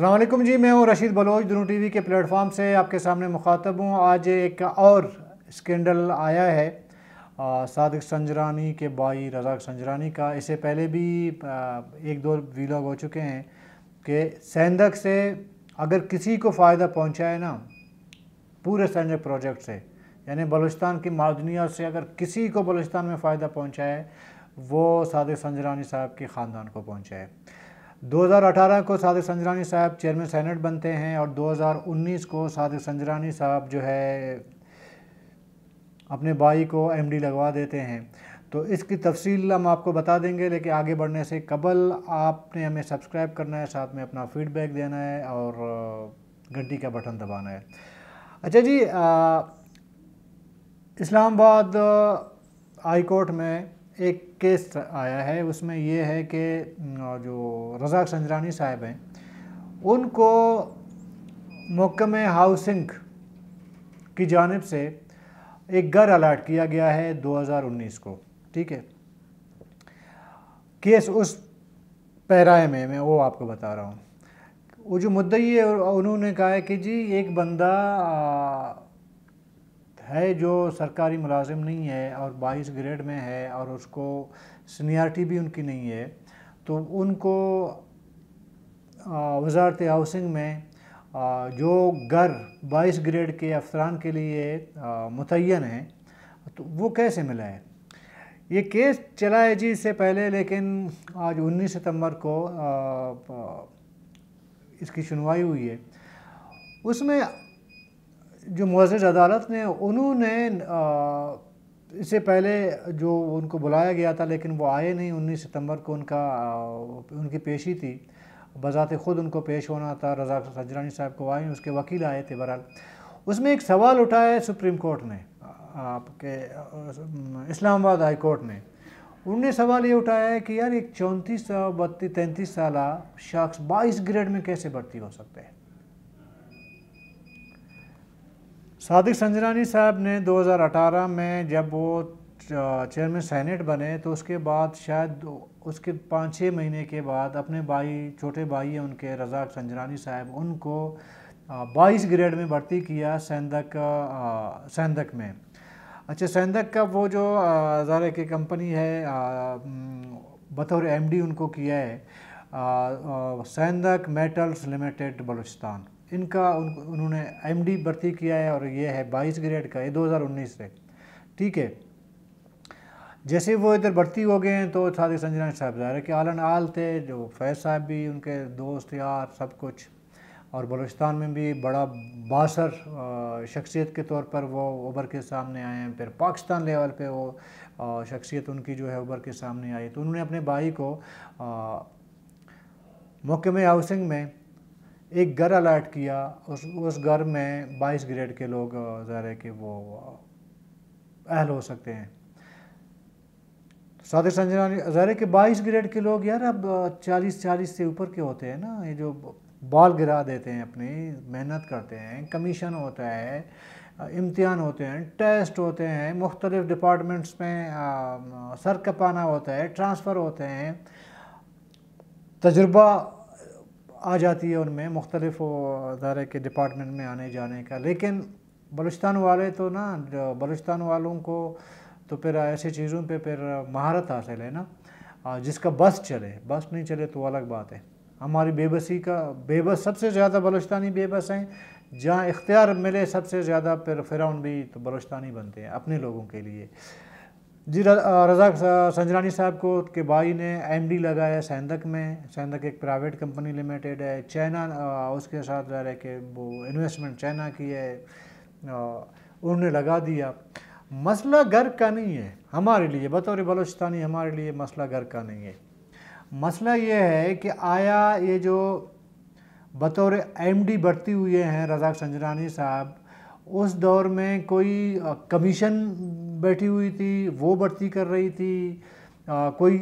अल्लाम जी मैं हूँ रशीद बलोच दोनों टीवी के प्लेटफॉर्म से आपके सामने मुखातब हूँ आज एक और स्कैंडल आया है सादक संजरानी के भाई रजाक संजरानी का इससे पहले भी आ, एक दो वीलॉग हो चुके हैं कि सेंधक से अगर किसी को फ़ायदा पहुँचा है ना पूरे सेंधक प्रोजेक्ट से यानी बलोचिस्तान की मादनियात से अगर किसी को बलोचिस्तान में फ़ायदा पहुँचा है वो सादक संजरानी साहब के ख़ानदान को पहुँचा है 2018 को सादिक संजरानी साहब चेयरमैन सेनेट बनते हैं और 2019 को सादिक संजरानी साहब जो है अपने भाई को एमडी लगवा देते हैं तो इसकी तफसील हम आपको बता देंगे लेकिन आगे बढ़ने से कबल आपने हमें सब्सक्राइब करना है साथ में अपना फीडबैक देना है और घंटी का बटन दबाना है अच्छा जी इस्लामाबाद हाई कोर्ट में एक केस आया है उसमें ये है कि जो रजाक संजरानी साहब हैं उनको मकम हाउसिंग की जानब से एक घर अलाट किया गया है 2019 को ठीक है केस उस पैराए में मैं वो आपको बता रहा हूँ वो जो मुद्दा है उन्होंने कहा है कि जी एक बंदा है जो सरकारी मुलाजिम नहीं है और बाईस ग्रेड में है और उसको सीनियरटी भी उनकी नहीं है तो उनको वजारत हाउसिंग में जो घर बाईस ग्रेड के अफसरान के लिए मुतन है तो वो कैसे मिला है ये केस चला है जी इससे पहले लेकिन आज 19 सितंबर को इसकी सुनवाई हुई है उसमें जो मुआज़ अदालत ने उन्होंने इससे पहले जो उनको बुलाया गया था लेकिन वो आए नहीं उन्नीस सितंबर को उनका उनकी पेशी थी बजाते ख़ुद उनको पेश होना था रजा सजरानी साहब को आए उसके वकील आए थे बहरहाल उसमें एक सवाल उठाया सुप्रीम कोर्ट ने आपके इस्लामाबाद हाई कोर्ट ने उनने सवाल ये उठाया है कि यार एक चौंतीस बत्तीस तैंतीस साल शख्स बाईस ग्रेड में कैसे भर्ती हो सकते हैं सादिक संजरानी साहब ने 2018 में जब वो चेयरमैन सेनेट बने तो उसके बाद शायद उसके पाँच छः महीने के बाद अपने भाई छोटे भाई हैं उनके रजाक संजरानी साहब उनको बाईस ग्रेड में भर्ती किया सैंदक सैंदक में अच्छा सैंदक का वो जो ज़रा की कंपनी है बतौर एमडी उनको किया है सैंदक मेटल्स लिमिटेड बलूचिस्तान इनका उन, उन्होंने एमडी भर्ती किया है और ये है बाईस ग्रेड का ये 2019 से ठीक है जैसे वो इधर भर्ती हो गए हैं तो ही संजना साहब रहे कि आलन आल थे जो फैज साहब भी उनके दोस्त यार सब कुछ और बलूचिस्तान में भी बड़ा बासर शख्सियत के तौर पर वो उबर के सामने आए हैं फिर पाकिस्तान लेवल पे वो शख्सियत उनकी जो है उबर के सामने आई तो उन्होंने अपने भाई को मौके में हाउसिंग में एक घर अलाट किया उस उस घर में 22 ग्रेड के लोग ज़रा कि वो अहल हो सकते हैं सादिर संजनानी ज़रा कि 22 ग्रेड के लोग यार अब 40 40 से ऊपर के होते हैं ना ये जो बाल गिरा देते हैं अपनी मेहनत करते हैं कमीशन होता है इम्तिहान होते हैं टेस्ट होते हैं मुख्तलिफ डिपार्टमेंट्स में आ, सर कपाना होता है ट्रांसफ़र होते हैं तजुर्बा आ जाती है उनमें मुख्तलिफ़ दायरे के डिपार्टमेंट में आने जाने का लेकिन बलुचस्तान वाले तो ना बलुचस्तान वालों को तो फिर ऐसी चीज़ों पे फिर महारत हासिल है ना जिसका बस चले बस नहीं चले तो अलग बात है हमारी बेबसी का बेबस सबसे ज़्यादा बलुचस्तानी बेबस हैं जहाँ इख्तियार मिले सबसे ज़्यादा फिर फिर भी तो बलुचस्तानी बनते हैं अपने लोगों के लिए जी रजा संजरानी साहब को के भाई ने एमडी लगाया सैंदक में सैंदक एक प्राइवेट कंपनी लिमिटेड है चाइना उसके साथ जा रहे के वो इन्वेस्टमेंट चाइना की है उन्होंने लगा दिया मसला घर का नहीं है हमारे लिए बतौर बलोचिस्तानी हमारे लिए मसला घर का नहीं है मसला ये है कि आया ये जो बतौर एमडी बढ़ती हुए हैं रजाक संजरानी साहब उस दौर में कोई कमीशन बैठी हुई थी वो बढ़ती कर रही थी आ, कोई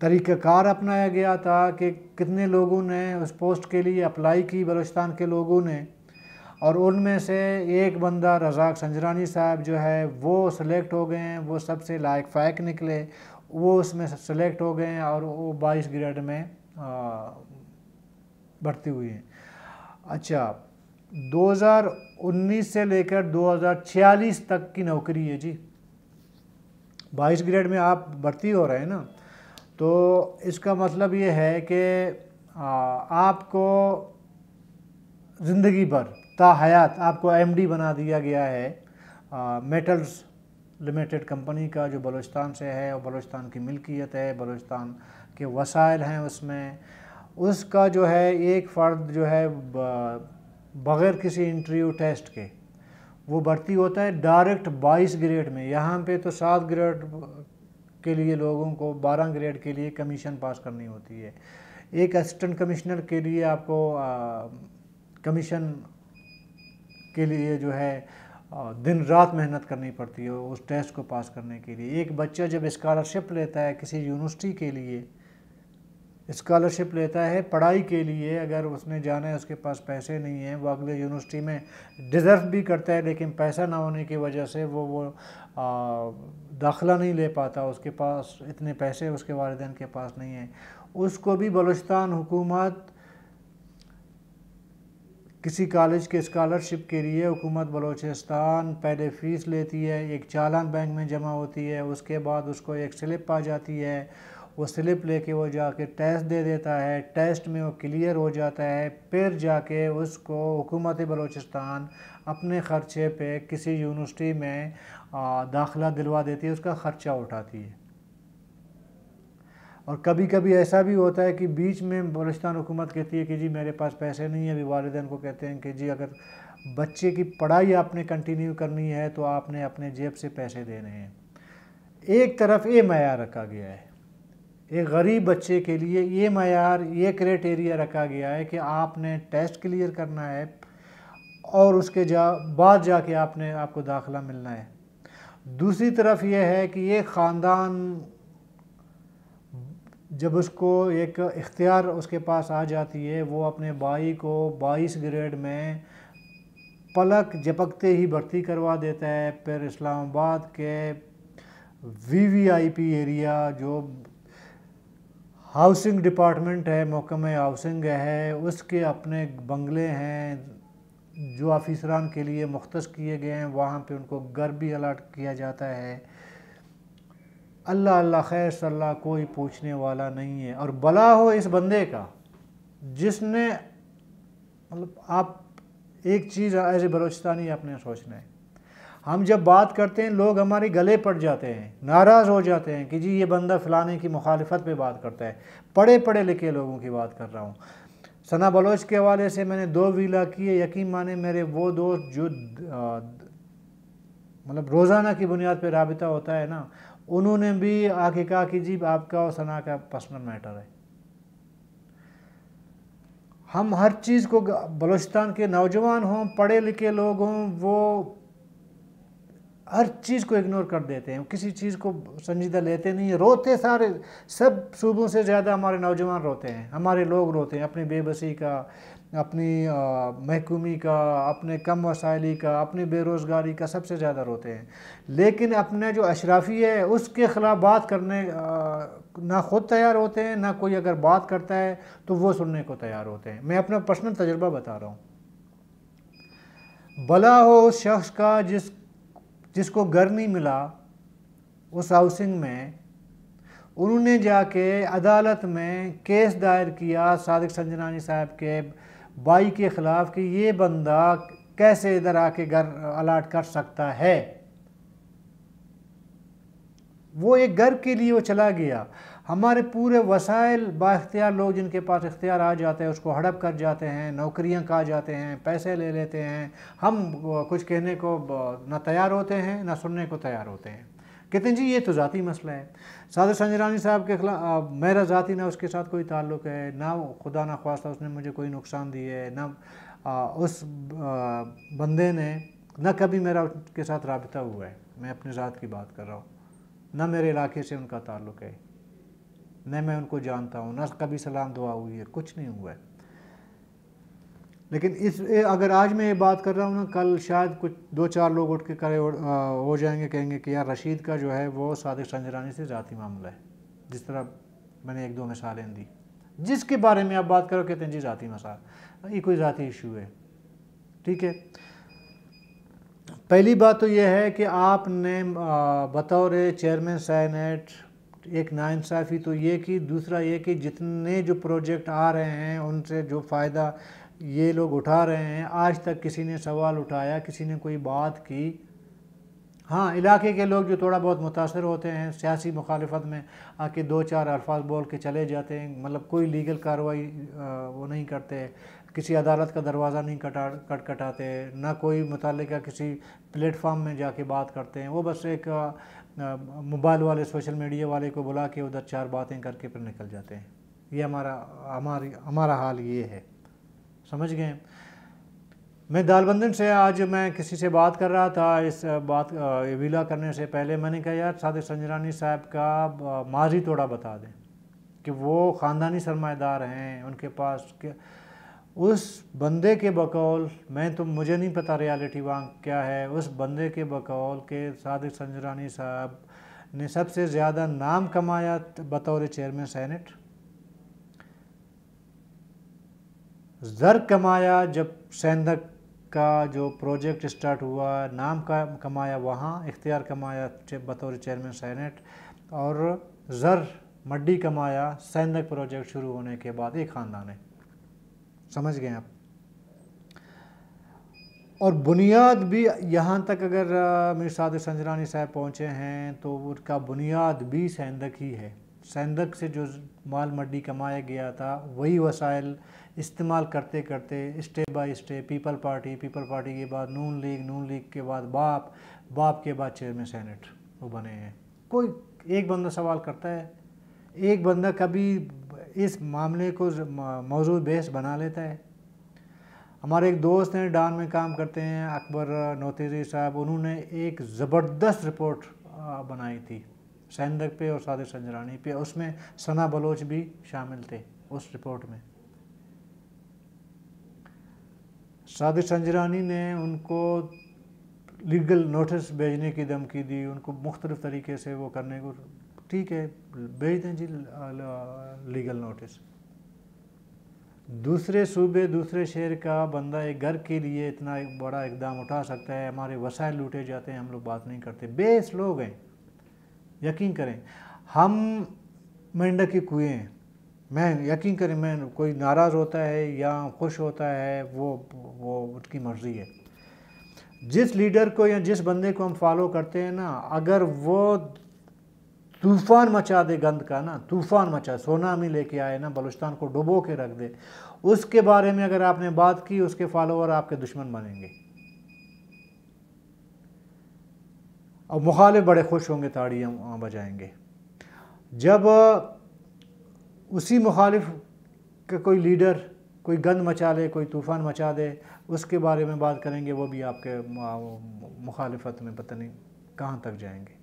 तरीक़ाकार अपनाया गया था कि कितने लोगों ने उस पोस्ट के लिए अप्लाई की बलोचिस्तान के लोगों ने और उनमें से एक बंदा रजाक संजरानी साहब जो है वो सिलेक्ट हो गए हैं वो सबसे लायक फ़ायक निकले वो उसमें सेलेक्ट हो गए हैं और वो बाईस ग्रेड में बढ़ती हुई हैं अच्छा 2019 से लेकर 2046 तक की नौकरी है जी बाईस ग्रेड में आप भर्ती हो रहे हैं ना तो इसका मतलब ये है कि आपको ज़िंदगी भर हयात आपको एमडी बना दिया गया है मेटल्स लिमिटेड कंपनी का जो बलोचिस्तान से है और बलोचिस्तान की मिल्कियत है बलोचिस्तान के वसाइल हैं उसमें उसका जो है एक फ़र्द जो है बग़ैर किसी इंटरव्यू टेस्ट के वो भर्ती होता है डायरेक्ट 22 ग्रेड में यहाँ पे तो सात ग्रेड के लिए लोगों को 12 ग्रेड के लिए कमीशन पास करनी होती है एक असिस्टेंट कमिश्नर के लिए आपको कमीशन के लिए जो है दिन रात मेहनत करनी पड़ती है उस टेस्ट को पास करने के लिए एक बच्चा जब स्कॉलरशिप लेता है किसी यूनिवर्सिटी के लिए स्कॉलरशिप लेता है पढ़ाई के लिए अगर उसने जाना है उसके पास पैसे नहीं हैं वो अगले यूनिवर्सिटी में डिज़र्व भी करता है लेकिन पैसा ना होने की वजह से वो वो दाखला नहीं ले पाता उसके पास इतने पैसे उसके वालदेन के पास नहीं हैं उसको भी बलोचिस्तान हुकूमत किसी कॉलेज के स्कॉलरशिप के लिए हुकूमत बलोचिस्तान पहले फ़ीस लेती है एक चालान बैंक में जमा होती है उसके बाद उसको एक स्लिप आ जाती है वो स्लिप लेके वो जाके टेस्ट दे देता है टेस्ट में वो क्लियर हो जाता है फिर जाके उसको हुकूमत बलूचिस्तान अपने ख़र्चे पे किसी यूनिवर्सिटी में दाखला दिलवा देती है उसका ख़र्चा उठाती है और कभी कभी ऐसा भी होता है कि बीच में बलोचिस्तान हुकूमत कहती है कि जी मेरे पास पैसे नहीं है अभी वालदेन को कहते हैं कि जी अगर बच्चे की पढ़ाई आपने कंटिन्यू करनी है तो आपने अपने जेब से पैसे देने हैं एक तरफ ये मैार रखा गया है एक गरीब बच्चे के लिए ये मैार ये क्राइटेरिया रखा गया है कि आपने टेस्ट क्लियर करना है और उसके जा बाद जाके आपने आपको दाखला मिलना है दूसरी तरफ यह है कि ये ख़ानदान जब उसको एक इख्तियार उसके पास आ जाती है वो अपने भाई को बाईस ग्रेड में पलक झपकते ही भर्ती करवा देता है फिर इस्लामाबाद के वीवीआईपी एरिया जो हाउसिंग डिपार्टमेंट है महकम हाउसिंग है उसके अपने बंगले हैं जो आफ़िसरान के लिए मुख्त किए गए हैं वहाँ पर उनको घर भी अलाट किया जाता है अल्लाह अल्लाह खैर सल्ला कोई पूछने वाला नहीं है और भला हो इस बंदे का जिसने मतलब आप एक चीज़ एज ए बलोचिस्तानी आपने सोचना है हम जब बात करते हैं लोग हमारे गले पड़ जाते हैं नाराज़ हो जाते हैं कि जी ये बंदा फ़लाने की मुखालफत पे बात करता है पढ़े पढ़े लिखे लोगों की बात कर रहा हूँ सना बलोच के हवाले से मैंने दो वीला किए यकीन माने मेरे वो दोस्त जो मतलब रोज़ाना की बुनियाद पर रबता होता है ना उन्होंने भी आके कहा कि जी आपका और सना का पर्सनल मैटर है हम हर चीज़ को बलोचिस्तान के नौजवान हों पढ़े लिखे लोग हों वो हर चीज़ को इग्नोर कर देते हैं किसी चीज़ को संजीदा लेते नहीं रोते सारे सब सूबों से ज़्यादा हमारे नौजवान रोते हैं हमारे लोग रोते हैं अपनी बेबसी का अपनी महकूमी का अपने कम वसाइली का अपनी बेरोज़गारी का सबसे ज़्यादा रोते हैं लेकिन अपने जो अशराफी है उसके ख़िलाफ़ बात करने ना ख़ुद तैयार होते हैं ना कोई अगर बात करता है तो वो सुनने को तैयार होते हैं मैं अपना पर्सनल तजर्बा बता रहा हूँ भला हो उस शख्स का जिस जिसको घर नहीं मिला उस हाउसिंग में उन्होंने जाके अदालत में केस दायर किया सादिक संजनानी साहब के भाई के ख़िलाफ़ कि ये बंदा कैसे इधर आके घर अलाट कर सकता है वो एक घर के लिए वो चला गया हमारे पूरे वसाइल बाख्तियार लोग जिनके पास इख्तियार आ जाते हैं उसको हड़प कर जाते हैं नौकरियां का जाते हैं पैसे ले लेते हैं हम कुछ कहने को ना तैयार होते हैं ना सुनने को तैयार होते हैं कहते हैं जी ये तो ज़ाती मसला है सादर संजरानी साहब के खिलाफ मेरा ज़ाती ना उसके साथ कोई ताल्लुक़ है ना खुदा ना खास्ता उसने मुझे कोई नुकसान दिया है ना उस बंदे ने ना कभी मेरा उसके साथ रबता हुआ है मैं अपने ज़ात की बात कर रहा हूँ ना मेरे इलाके से उनका ताल्लुक़ है न मैं उनको जानता हूँ न कभी सलाम दुआ हुई है कुछ नहीं हुआ है लेकिन इस अगर आज मैं ये बात कर रहा हूँ ना कल शायद कुछ दो चार लोग उठ के करे हो जाएंगे कहेंगे कि यार रशीद का जो है वो सादिक संजरानी से ज़ाती मामला है जिस तरह मैंने एक दो मिसालें दी जिसके बारे में आप बात करो कहते हैं जी ज़ाती मसाल ये कोई ज़ाती इशू है ठीक है पहली बात तो यह है कि आपने बतौर चेयरमैन सैनेट एक नाानसाफ़ी तो ये कि दूसरा ये कि जितने जो प्रोजेक्ट आ रहे हैं उनसे जो फ़ायदा ये लोग उठा रहे हैं आज तक किसी ने सवाल उठाया किसी ने कोई बात की हाँ इलाके के लोग जो थोड़ा बहुत मुतासर होते हैं सियासी मुखालफत में आके दो चार अल्फाज बोल के चले जाते हैं मतलब कोई लीगल कार्रवाई वो नहीं करते किसी अदालत का दरवाज़ा नहीं कटा कट कटाते ना कोई मुतल किसी प्लेटफार्म में जाके बात करते हैं वो बस एक मोबाइल वाले सोशल मीडिया वाले को बुला के उधर चार बातें करके फिर निकल जाते हैं ये हमारा हमारी हमारा हाल ये है समझ गए मैं दालबंदन से आज मैं किसी से बात कर रहा था इस बात विला करने से पहले मैंने कहा यार सादिक संजरानी साहब का माजी थोड़ा बता दें कि वो ख़ानदानी सरमाएदार हैं उनके पास उस बंदे के बकौल मैं तो मुझे नहीं पता रियलिटी वांग क्या है उस बंदे के बकौल के सादिक संजरानी साहब ने सबसे ज़्यादा नाम कमाया बतौर चेयरमैन सैनेट जर कमाया जब सैंधक का जो प्रोजेक्ट स्टार्ट हुआ नाम का कमाया वहाँ इख्तियार कमाया बतौर चेयरमैन सैनेट और जर मड्डी कमाया सैंधक प्रोजेक्ट शुरू होने के बाद ये ख़ानदान है समझ गए आप और बुनियाद भी यहाँ तक अगर साथ संजरानी साहब पहुँचे हैं तो उनका बुनियाद भी सैंदक ही है सैंदक से जो माल मंडी कमाया गया था वही वसाइल इस्तेमाल करते करते step by step people party people party के बाद नून लीग नून लीग के बाद बाप बाप के बाद चेयरमैन सेनेट वो बने हैं कोई एक बंदा सवाल करता है एक बंदा कभी इस मामले को मौजू बेस बना लेता है हमारे एक दोस्त हैं डान में काम करते हैं अकबर नौतेजी साहब उन्होंने एक ज़बरदस्त रिपोर्ट बनाई थी सैंदक पे और सादिर संजरानी पे उसमें सना बलोच भी शामिल थे उस रिपोर्ट में सादिर संजरानी ने उनको लीगल नोटिस भेजने की धमकी दी उनको मुख्तलिफ़ तरीके से वो करने को ठीक है भेज दें जी लीगल नोटिस दूसरे सूबे दूसरे शहर का बंदा एक घर के लिए इतना एक बड़ा इकदाम उठा सकता है हमारे वसाइल लूटे जाते हैं हम लोग बात नहीं करते बेस लोग हैं यकीन करें हम मेंढक के कुएँ हैं मैं यकीन करें मैं कोई नाराज़ होता है या खुश होता है वो वो उसकी मर्ज़ी है जिस लीडर को या जिस बंदे को हम फॉलो करते हैं ना अगर वो तूफान मचा दे गंद का ना तूफान मचा सोना में लेके आए ना बलुचतान को डुबो के रख दे उसके बारे में अगर आपने बात की उसके फॉलोअर आपके दुश्मन बनेंगे और मुखालिफ बड़े खुश होंगे ताड़ी हम बजाएंगे जब उसी मुखालिफ का कोई लीडर कोई गंद मचा ले कोई तूफ़ान मचा दे उसके बारे में बात करेंगे वो भी आपके मुखालफत में पता नहीं कहाँ तक जाएंगे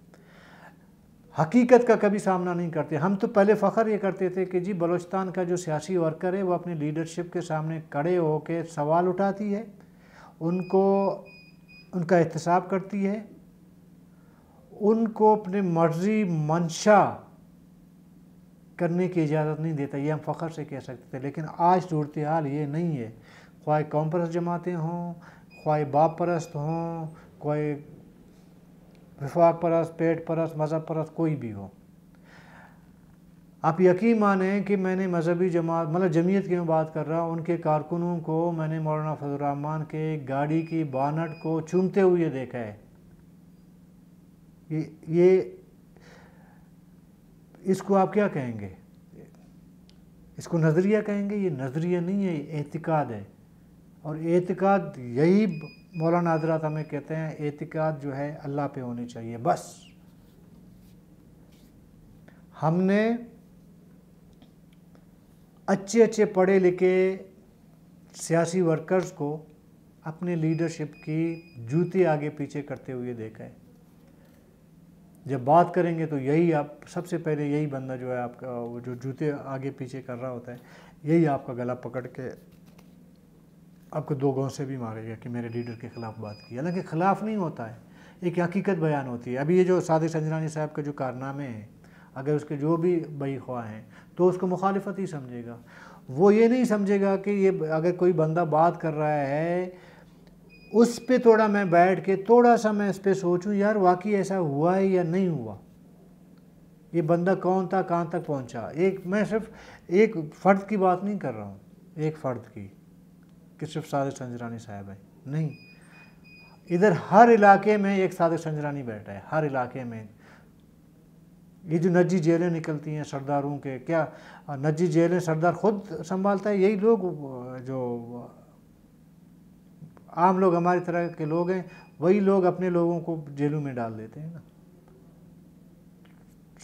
हकीकत का कभी सामना नहीं करते हम तो पहले फ़ख्र ये करते थे कि जी बलोचिस्तान का जो सियासी वर्कर है वो अपनी लीडरशिप के सामने हो होकर सवाल उठाती है उनको उनका एहतसाब करती है उनको अपने मर्जी मंशा करने की इजाज़त नहीं देता ये हम फ़ख्र से कह सकते थे लेकिन आज सूरत हाल ये नहीं है ख्वाह कौम परस्त जमातें हों ख्वाह बाप परस्त हों कोई विफाक परस पेट परस मज़हब परस कोई भी हो आप यकीन माने कि मैंने मजहबी जमात मतलब जमीयत की मैं बात कर रहा हूँ उनके कारकुनों को मैंने मौलाना फजलरहमान के गाड़ी की बानट को चूमते हुए देखा है ये ये इसको आप क्या कहेंगे इसको नज़रिया कहेंगे ये नज़रिया नहीं है एहतिकाद है और एतिकाद यही मौलाना हजरात हमें कहते हैं एतिकाद जो है अल्लाह पे होनी चाहिए बस हमने अच्छे अच्छे पढ़े लिखे सियासी वर्कर्स को अपने लीडरशिप की जूते आगे पीछे करते हुए देखा है जब बात करेंगे तो यही आप सबसे पहले यही बंदा जो है आपका वो जो जूते आगे पीछे कर रहा होता है यही आपका गला पकड़ के आपको दो गांव से भी मारेगा कि मेरे लीडर के ख़िलाफ़ बात की हालांकि ख़िलाफ़ नहीं होता है एक हकीकत बयान होती है अभी ये जो सादिक संजरानी साहब के जो कारनामे हैं अगर उसके जो भी बई ख्वाह हैं तो उसको मुखालफत ही समझेगा वो ये नहीं समझेगा कि ये अगर कोई बंदा बात कर रहा है उस पर थोड़ा मैं बैठ के थोड़ा सा मैं इस पर सोचूँ यार वाकई ऐसा हुआ है या नहीं हुआ ये बंदा कौन था कहाँ तक पहुँचा एक मैं सिर्फ एक फ़र्द की बात नहीं कर रहा हूँ एक फ़र्द की कि सिर्फ सादिक संजरानी साहब है नहीं इधर हर इलाके में एक सादिक संजरानी बैठा है हर इलाके में ये जो नजी जेलें निकलती हैं सरदारों के क्या नजी जेलें सरदार खुद संभालता है यही लोग जो आम लोग हमारी तरह के लोग हैं वही लोग अपने लोगों को जेलों में डाल देते हैं ना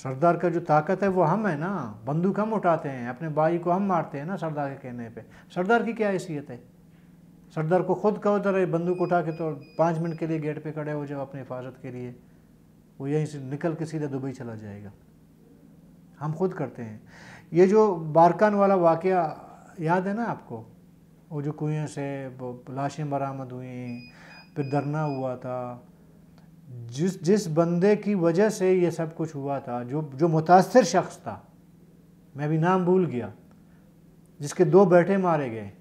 सरदार का जो ताकत है वो हम है ना बंदूक हम उठाते हैं अपने भाई को हम मारते हैं ना सरदार के कहने पे सरदार की क्या हैसियत है सरदार को खुद कहो जरा बंदूक उठा के तो पाँच मिनट के लिए गेट पे खड़े हो जाओ अपनी हिफाजत के लिए वो यहीं से निकल के सीधा दुबई चला जाएगा हम खुद करते हैं ये जो बारकान वाला वाक़ याद है ना आपको वो जो कुएँ से लाशें बरामद हुई फिर धरना हुआ था जिस जिस बंदे की वजह से ये सब कुछ हुआ था जो जो मुतासर शख्स था मैं भी नाम भूल गया जिसके दो बेटे मारे गए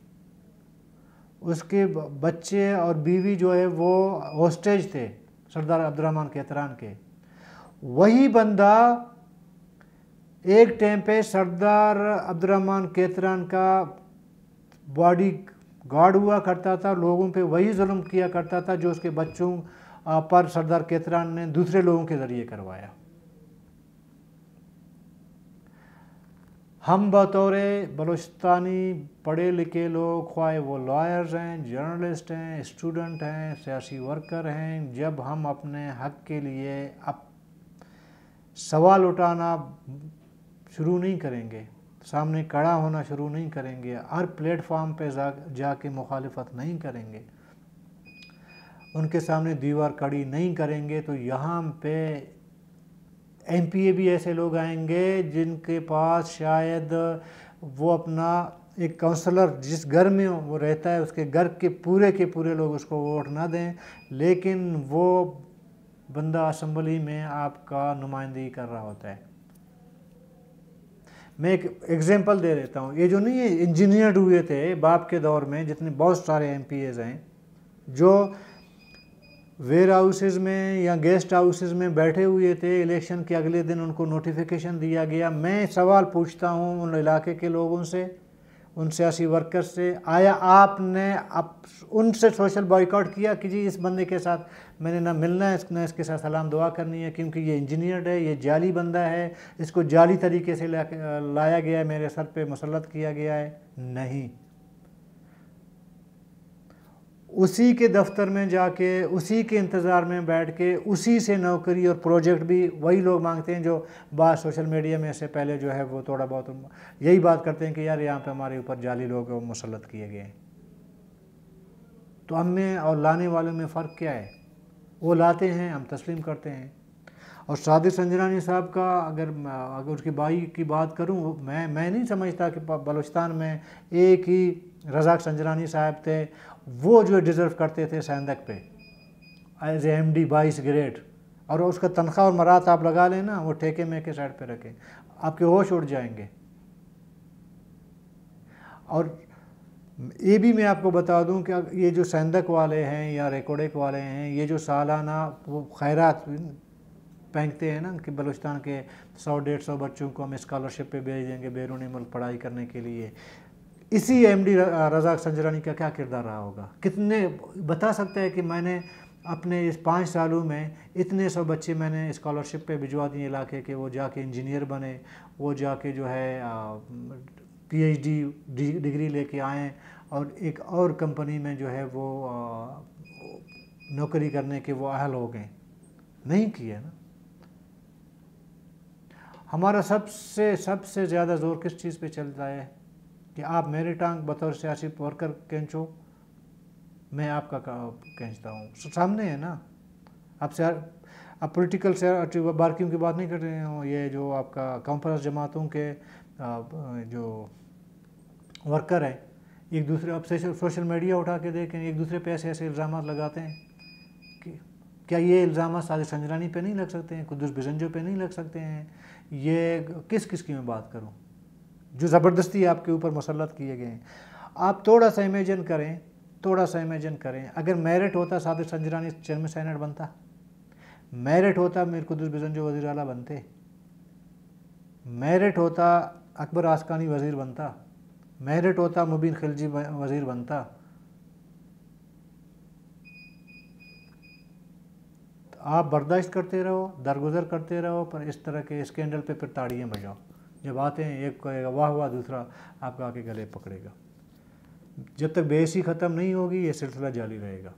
उसके बच्चे और बीवी जो है वो होस्टेज थे सरदार अब्दुलरहमान कैतरान के वही बंदा एक टाइम पे सरदार अब्दुलरहमान कैतरान का बॉडी गार्ड हुआ करता था लोगों पे वही जुल्म किया करता था जो उसके बच्चों पर सरदार केतरान ने दूसरे लोगों के ज़रिए करवाया हम बतौर बलोचिस्तानी पढ़े लिखे लोग ख्वाह वो लॉयर्स हैं जर्नलिस्ट हैं स्टूडेंट हैं सियासी वर्कर हैं जब हम अपने हक के लिए अब सवाल उठाना शुरू नहीं करेंगे सामने कड़ा होना शुरू नहीं करेंगे हर प्लेटफॉर्म पे जा जाके मुखालफत नहीं करेंगे उनके सामने दीवार कड़ी नहीं करेंगे तो यहाँ पे एम भी ऐसे लोग आएंगे जिनके पास शायद वो अपना एक काउंसलर जिस घर में वो रहता है उसके घर के पूरे के पूरे लोग उसको वोट ना दें लेकिन वो बंदा असम्बली में आपका नुमाइंदगी कर रहा होता है मैं एक एग्जांपल दे देता हूँ ये जो नहीं है इंजीनियर हुए थे बाप के दौर में जितने बहुत सारे एम हैं जो वेयर हाउसेज़ में या गेस्ट हाउसेज़ में बैठे हुए थे इलेक्शन के अगले दिन उनको नोटिफिकेशन दिया गया मैं सवाल पूछता हूँ उन इलाके के लोगों से उन सियासी वर्कर्स से आया आपने आप उनसे सोशल बॉयकॉट किया कि जी इस बंदे के साथ मैंने ना मिलना है ना इसके साथ सलाम दुआ करनी है क्योंकि ये इंजीनियर्ड है ये जाली बंदा है इसको जाली तरीके से लाया गया है मेरे सर पे मुसलत किया गया है नहीं उसी के दफ्तर में जाके उसी के इंतज़ार में बैठ के उसी से नौकरी और प्रोजेक्ट भी वही लोग मांगते हैं जो बात सोशल मीडिया में से पहले जो है वो थोड़ा बहुत यही बात करते हैं कि यार यहाँ पे हमारे ऊपर जाली लोग मुसलत किए गए हैं तो हम में और लाने वालों में फ़र्क क्या है वो लाते हैं हम तस्लीम करते हैं और शादी संजरानी साहब का अगर अगर उसकी बाई की बात करूँ मैं मैं नहीं समझता कि बलोचिस्तान में एक ही रज़ाक संजरानी साहब थे वो जो डिज़र्व करते थे सैंदक पे एज एम डी बाईस ग्रेड और उसका तनख्वाह और मरात आप लगा लेना वो ठेके में के साइड पे रखें आपके होश उड़ जाएंगे और ये भी मैं आपको बता दूं कि ये जो सैंदक वाले हैं या रेकोडेक वाले हैं ये जो सालाना वो खैरात फेंकते हैं ना कि बलूचिस्तान के सौ डेढ़ सौ बच्चों को हम स्कॉलरशिप पे भेज देंगे बैरूनी मुल्क पढ़ाई करने के लिए इसी एम डी रजाक संजरानी का क्या किरदार रहा होगा कितने बता सकते हैं कि मैंने अपने इस पाँच सालों में इतने सौ बच्चे मैंने स्कॉलरशिप पे भिजवा दिए इलाके के वो जाके इंजीनियर बने वो जाके जो है पीएचडी डिग्री लेके आए और एक और कंपनी में जो है वो नौकरी करने के वो अहल हो गए नहीं किए ना हमारा सबसे सबसे ज़्यादा जोर किस चीज़ पे चलता है कि आप मेरी टांग बतौर सियासी वर्कर खींचो मैं आपका खींचता हूँ सामने है ना आप सियार आप पोलिटिकल बारकियों की बात नहीं कर रहे हो ये जो आपका कॉन्फ्रेंस जमातों के जो वर्कर हैं एक दूसरे आप सोशल मीडिया उठा के देखें एक दूसरे पे ऐसे ऐसे इल्ज़ाम लगाते हैं कि क्या ये इल्ज़ाम सारे संजरानी पे नहीं लग सकते हैं कुदस बिजंजो पे नहीं लग सकते हैं ये किस किस की मैं बात करूँ जो ज़बरदस्ती आपके ऊपर मुसलत किए गए हैं आप थोड़ा सा इमेजिन करें थोड़ा सा इमेजिन करें अगर मेरिट होता सादिर संजरानी चेयरमैन सैनट बनता मेरिट होता मीर कुदस जो वजीर अला बनते मेरिट होता अकबर आसकानी वज़ीर बनता मेरिट होता मुबीन खिलजी वज़ीर बनता तो आप बर्दाश्त करते रहो दरगुजर करते रहो पर इस तरह के स्कैंडल पे फिर ताड़ियाँ बजाओ जब आते हैं एक कहेगा वाह वाह दूसरा आपका आके गले पकड़ेगा जब तक बेसी ख़त्म नहीं होगी ये सिलसिला जारी रहेगा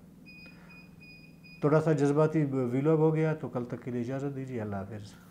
थोड़ा सा जज्बाती विलोभ हो गया तो कल तक के लिए इजाज़त दीजिए अल्लाह हाफिज़